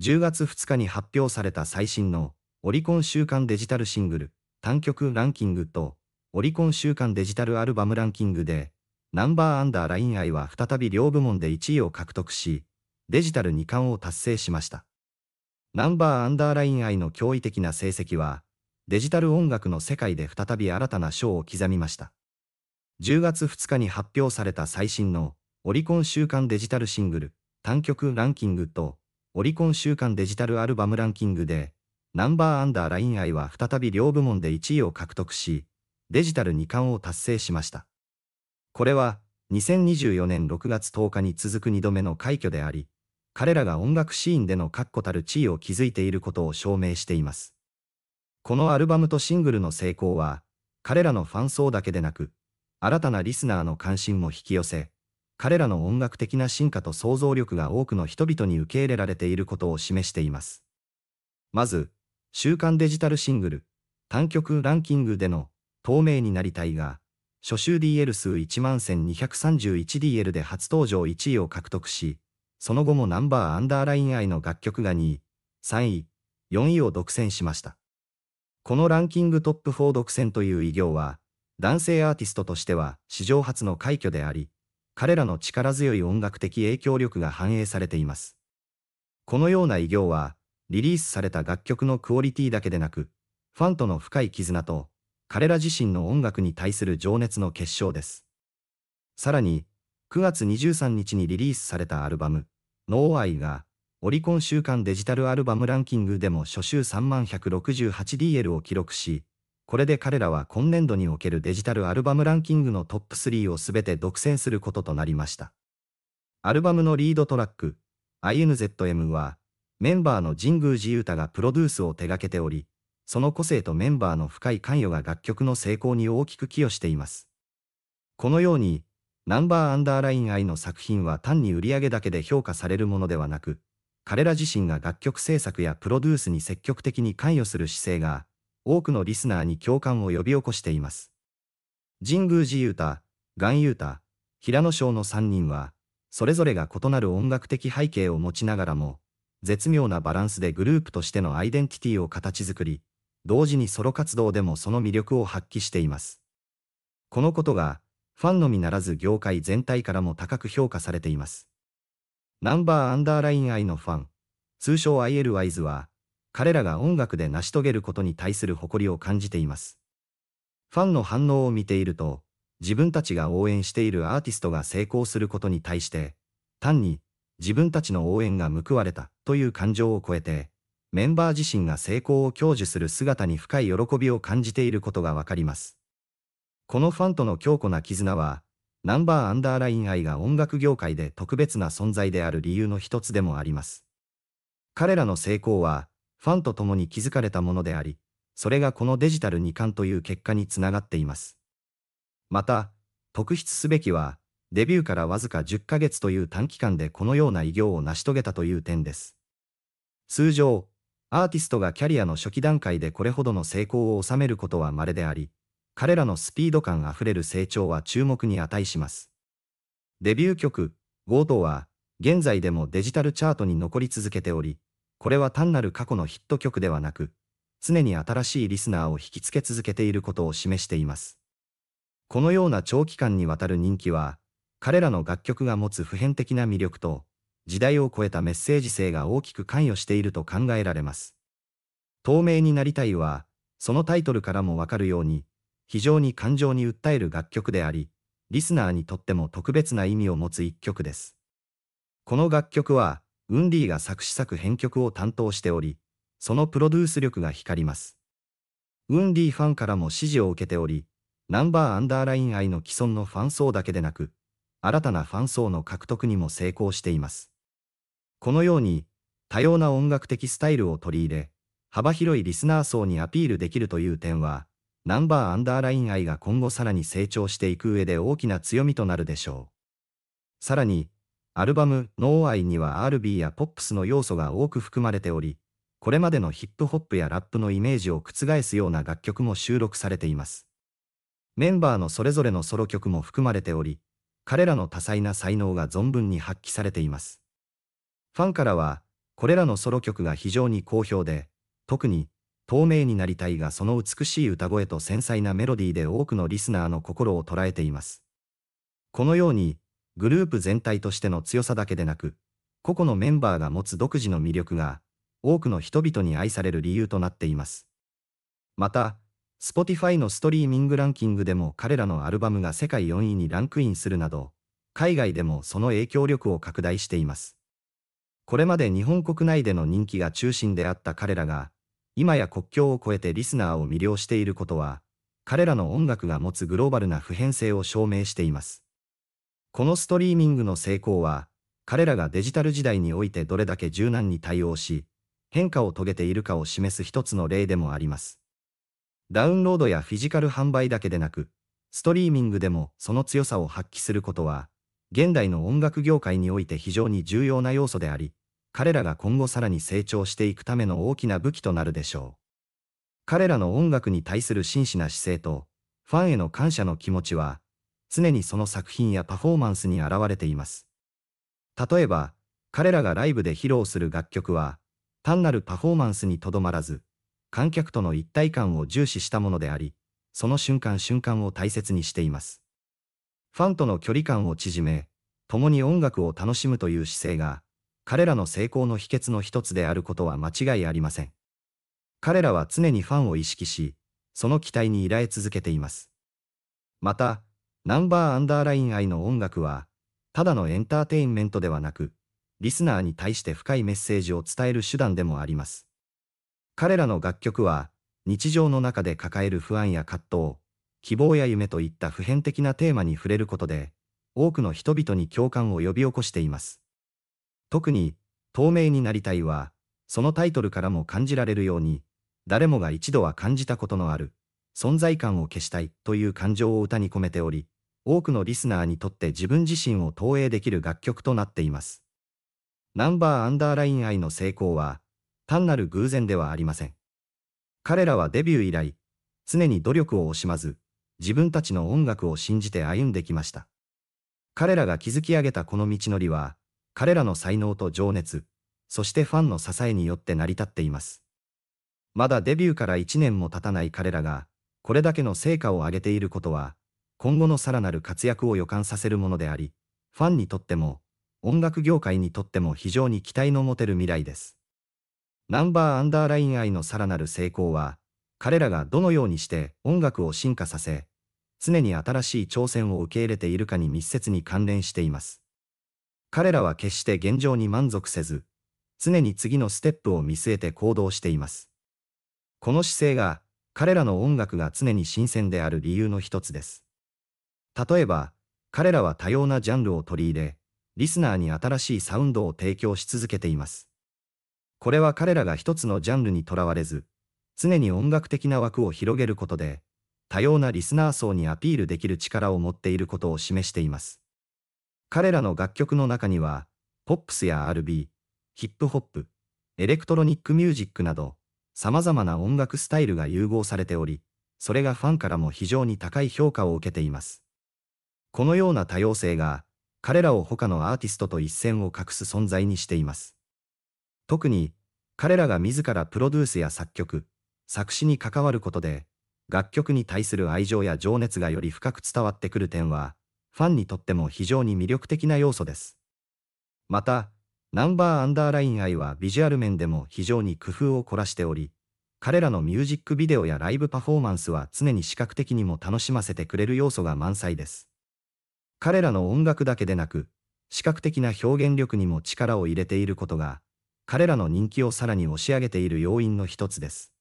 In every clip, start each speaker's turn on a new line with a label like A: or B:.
A: 10月2日に発表された最新のオリコン週間デジタルシングル単曲ランキングとオリコン週間デジタルアルバムランキングでナンバーアンダーライン愛は再び両部門で1位を獲得しデジタル2冠を達成しました。ナンバーアンダーライン愛の驚異的な成績はデジタル音楽の世界で再び新たな賞を刻みました。10月2日に発表された最新のオリコン週間デジタルシングル単曲ランキングとオリコン週間デジタルアルバムランキングで、ナンバーアンダーライン愛は再び両部門で1位を獲得し、デジタル2冠を達成しました。これは、2024年6月10日に続く2度目の快挙であり、彼らが音楽シーンでの確固たる地位を築いていることを証明しています。このアルバムとシングルの成功は、彼らのファン層だけでなく、新たなリスナーの関心も引き寄せ、彼らの音楽的な進化と想像力が多くの人々に受け入れられていることを示しています。まず、週刊デジタルシングル、単曲ランキングでの、透明になりたいが、初週 DL 数 11,231DL で初登場1位を獲得し、その後もナンバーアンダーライン愛の楽曲が2位、3位、4位を独占しました。このランキングトップ4独占という偉業は、男性アーティストとしては史上初の快挙であり、彼らの力強い音楽的影響力が反映されています。このような偉業は、リリースされた楽曲のクオリティだけでなく、ファンとの深い絆と、彼ら自身の音楽に対する情熱の結晶です。さらに、9月23日にリリースされたアルバム、ノーアイが、オリコン週間デジタルアルバムランキングでも初週 3168DL を記録し、これで彼らは今年度におけるデジタルアルバムランキングのトップ3を全て独占することとなりました。アルバムのリードトラック、INZM は、メンバーの神宮寺勇太がプロデュースを手掛けており、その個性とメンバーの深い関与が楽曲の成功に大きく寄与しています。このように、ナンバーアンダーライン I の作品は単に売り上げだけで評価されるものではなく、彼ら自身が楽曲制作やプロデュースに積極的に関与する姿勢が多くのリスナーに共感を呼び起こしています。神宮寺雄太、岩雄太、平野翔の3人は、それぞれが異なる音楽的背景を持ちながらも、絶妙なバランスでグループとしてのアイデンティティを形作り、同時にソロ活動でもその魅力を発揮しています。このことが、ファンのみならず業界全体からも高く評価されています。ナンバーアンダーライン I のファン、通称 ILYs は、彼らが音楽で成し遂げることに対する誇りを感じています。ファンの反応を見ていると、自分たちが応援しているアーティストが成功することに対して、単に自分たちの応援が報われたという感情を超えて、メンバー自身が成功を享受する姿に深い喜びを感じていることがわかります。このファンとの強固な絆は、ナンバーアンダーライン愛が音楽業界で特別な存在である理由の一つでもあります。彼らの成功は、ファンと共に築かれたものであり、それがこのデジタル二冠という結果につながっています。また、特筆すべきは、デビューからわずか10ヶ月という短期間でこのような偉業を成し遂げたという点です。通常、アーティストがキャリアの初期段階でこれほどの成功を収めることは稀であり、彼らのスピード感あふれる成長は注目に値します。デビュー曲、ゴートは、現在でもデジタルチャートに残り続けており、これは単なる過去のヒット曲ではなく、常に新しいリスナーを引きつけ続けていることを示しています。このような長期間にわたる人気は、彼らの楽曲が持つ普遍的な魅力と、時代を超えたメッセージ性が大きく関与していると考えられます。透明になりたいは、そのタイトルからもわかるように、非常に感情に訴える楽曲であり、リスナーにとっても特別な意味を持つ一曲です。この楽曲は、ウンディが作詞作編曲を担当しており、そのプロデュース力が光ります。ウンディファンからも支持を受けており、ナンバーアンダーライン愛の既存のファン層だけでなく、新たなファン層の獲得にも成功しています。このように、多様な音楽的スタイルを取り入れ、幅広いリスナー層にアピールできるという点は、ナンバーアンダーライン愛が今後さらに成長していく上で大きな強みとなるでしょう。さらに、アルバム「ノーアイ」には R&B やポップスの要素が多く含まれておりこれまでのヒップホップやラップのイメージを覆すような楽曲も収録されていますメンバーのそれぞれのソロ曲も含まれており彼らの多彩な才能が存分に発揮されていますファンからはこれらのソロ曲が非常に好評で特に透明になりたいがその美しい歌声と繊細なメロディーで多くのリスナーの心を捉えています。このように、グループ全体としての強さだけでなく、個々のメンバーが持つ独自の魅力が、多くの人々に愛される理由となっています。また、Spotify のストリーミングランキングでも彼らのアルバムが世界4位にランクインするなど、海外でもその影響力を拡大しています。これまで日本国内での人気が中心であった彼らが、今や国境を越えてリスナーを魅了していることは、彼らの音楽が持つグローバルな普遍性を証明しています。このストリーミングの成功は、彼らがデジタル時代においてどれだけ柔軟に対応し、変化を遂げているかを示す一つの例でもあります。ダウンロードやフィジカル販売だけでなく、ストリーミングでもその強さを発揮することは、現代の音楽業界において非常に重要な要素であり、彼らが今後さらに成長していくための大きな武器となるでしょう。彼らの音楽に対する真摯な姿勢と、ファンへの感謝の気持ちは、常にその作品やパフォーマンスに現れています。例えば、彼らがライブで披露する楽曲は、単なるパフォーマンスにとどまらず、観客との一体感を重視したものであり、その瞬間瞬間を大切にしています。ファンとの距離感を縮め、共に音楽を楽しむという姿勢が、彼らの成功の秘訣の一つであることは間違いありません。彼らは常にファンを意識し、その期待に依頼続けています。また、ナンバーアンダーライン愛の音楽は、ただのエンターテインメントではなく、リスナーに対して深いメッセージを伝える手段でもあります。彼らの楽曲は、日常の中で抱える不安や葛藤、希望や夢といった普遍的なテーマに触れることで、多くの人々に共感を呼び起こしています。特に、透明になりたいは、そのタイトルからも感じられるように、誰もが一度は感じたことのある、存在感を消したいという感情を歌に込めており、多くのリスナーにとって自分自身を投影できる楽曲となっています。ナンバーアンダーライン愛の成功は、単なる偶然ではありません。彼らはデビュー以来、常に努力を惜しまず、自分たちの音楽を信じて歩んできました。彼らが築き上げたこの道のりは、彼らの才能と情熱、そしてファンの支えによって成り立っています。まだデビューから1年も経たない彼らが、これだけの成果を上げていることは、今後のさらなる活躍を予感させるものであり、ファンにとっても、音楽業界にとっても非常に期待の持てる未来です。ナンバーアンダーライン愛のさらなる成功は、彼らがどのようにして音楽を進化させ、常に新しい挑戦を受け入れているかに密接に関連しています。彼らは決して現状に満足せず、常に次のステップを見据えて行動しています。この姿勢が彼らの音楽が常に新鮮である理由の一つです。例えば、彼らは多様なジャンルを取り入れ、リスナーに新しいサウンドを提供し続けています。これは彼らが一つのジャンルにとらわれず、常に音楽的な枠を広げることで、多様なリスナー層にアピールできる力を持っていることを示しています。彼らの楽曲の中には、ポップスや RB、ヒップホップ、エレクトロニックミュージックなど、様々な音楽スタイルが融合されており、それがファンからも非常に高い評価を受けています。このような多様性が、彼らを他のアーティストと一線を画す存在にしています。特に、彼らが自らプロデュースや作曲、作詞に関わることで、楽曲に対する愛情や情熱がより深く伝わってくる点は、ファンにとっても非常に魅力的な要素です。また、ナンバーアンダーライン愛はビジュアル面でも非常に工夫を凝らしており、彼らのミュージックビデオやライブパフォーマンスは常に視覚的にも楽しませてくれる要素が満載です。彼らの音楽だけでなく、視覚的な表現力にも力を入れていることが、彼らの人気をさらに押し上げている要因の一つです。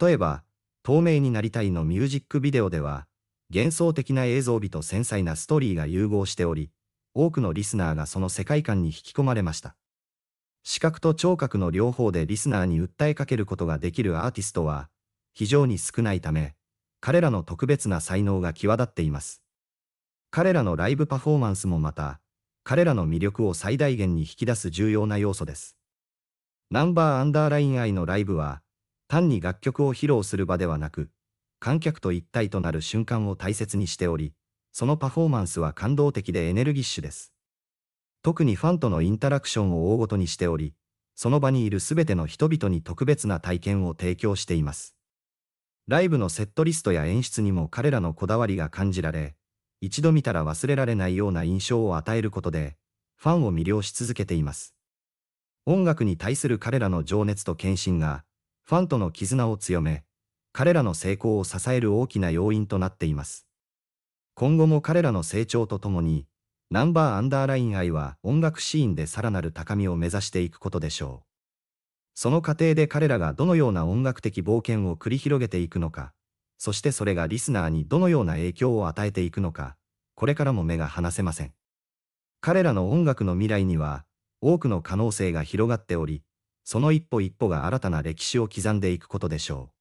A: 例えば、透明になりたいのミュージックビデオでは、幻想的な映像美と繊細なストーリーが融合しており、多くのリスナーがその世界観に引き込まれました。視覚と聴覚の両方でリスナーに訴えかけることができるアーティストは、非常に少ないため、彼らの特別な才能が際立っています。彼らのライブパフォーマンスもまた、彼らの魅力を最大限に引き出す重要な要素です。ナンバーアンダーライン愛のライブは、単に楽曲を披露する場ではなく、観客と一体となる瞬間を大切にしており、そのパフォーマンスは感動的でエネルギッシュです。特にファンとのインタラクションを大ごとにしており、その場にいるすべての人々に特別な体験を提供しています。ライブのセットリストや演出にも彼らのこだわりが感じられ、一度見たら忘れられないような印象を与えることで、ファンを魅了し続けています。音楽に対する彼らの情熱と献身が、ファンとの絆を強め、彼らの成功を支える大きな要因となっています。今後も彼らの成長とともに、ナンバーアンダーライン愛は音楽シーンでさらなる高みを目指していくことでしょう。その過程で彼らがどのような音楽的冒険を繰り広げていくのか、そしてそれがリスナーにどのような影響を与えていくのか、これからも目が離せません。彼らの音楽の未来には、多くの可能性が広がっており、その一歩一歩が新たな歴史を刻んでいくことでしょう。